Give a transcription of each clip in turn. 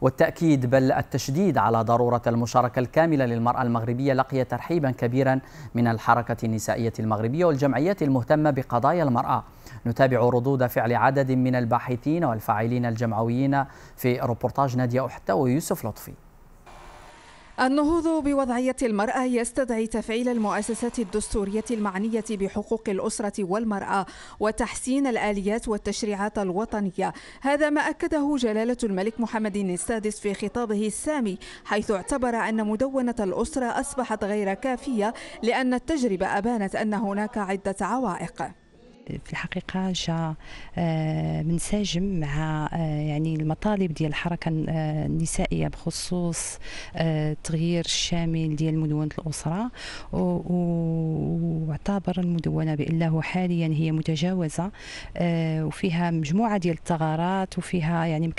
والتأكيد بل التشديد على ضرورة المشاركة الكاملة للمرأة المغربية لقي ترحيبا كبيرا من الحركة النسائية المغربية والجمعيات المهتمة بقضايا المرأة نتابع ردود فعل عدد من الباحثين والفاعلين الجمعويين في روبورتاج نادية أحتوي يوسف لطفي النهوض بوضعية المرأة يستدعي تفعيل المؤسسات الدستورية المعنية بحقوق الأسرة والمرأة وتحسين الآليات والتشريعات الوطنية هذا ما أكده جلالة الملك محمد السادس في خطابه السامي حيث اعتبر أن مدونة الأسرة أصبحت غير كافية لأن التجربة أبانت أن هناك عدة عوائق في الحقيقه جاء آه، منسجم مع آه، يعني المطالب ديال الحركه آه، النسائيه بخصوص التغيير الشامل ديال مدونه الاسره واعتبر المدونه بانه حاليا هي متجاوزه وفيها مجموعه ديال الثغرات وفيها يعني ما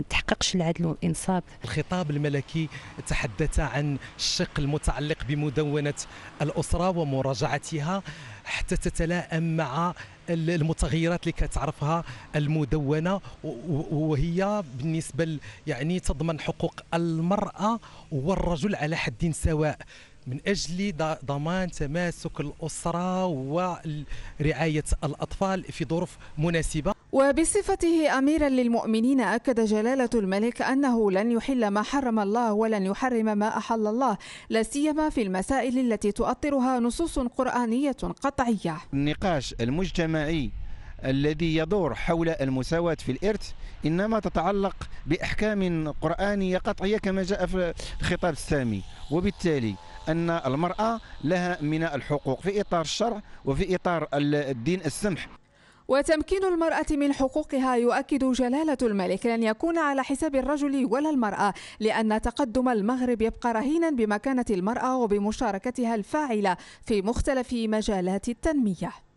كتحققش العدل والانصاف الخطاب الملكي تحدث عن الشق المتعلق بمدونه الاسره ومراجعتها حتى تتلائم مع المتغيرات اللي كتعرفها المدونه وهي بالنسبه يعني تضمن حقوق المراه والرجل على حد سواء من اجل ضمان تماسك الاسره ورعايه الاطفال في ظروف مناسبه وبصفته أميرا للمؤمنين أكد جلالة الملك أنه لن يحل ما حرم الله ولن يحرم ما أحل الله لا سيما في المسائل التي تؤطرها نصوص قرآنية قطعية النقاش المجتمعي الذي يدور حول المساواة في الإرث إنما تتعلق بأحكام قرآنية قطعية كما جاء في الخطاب السامي وبالتالي أن المرأة لها من الحقوق في إطار الشرع وفي إطار الدين السمح وتمكين المرأة من حقوقها يؤكد جلالة الملك لن يكون على حساب الرجل ولا المرأة لأن تقدم المغرب يبقى رهينا بمكانة المرأة وبمشاركتها الفاعلة في مختلف مجالات التنمية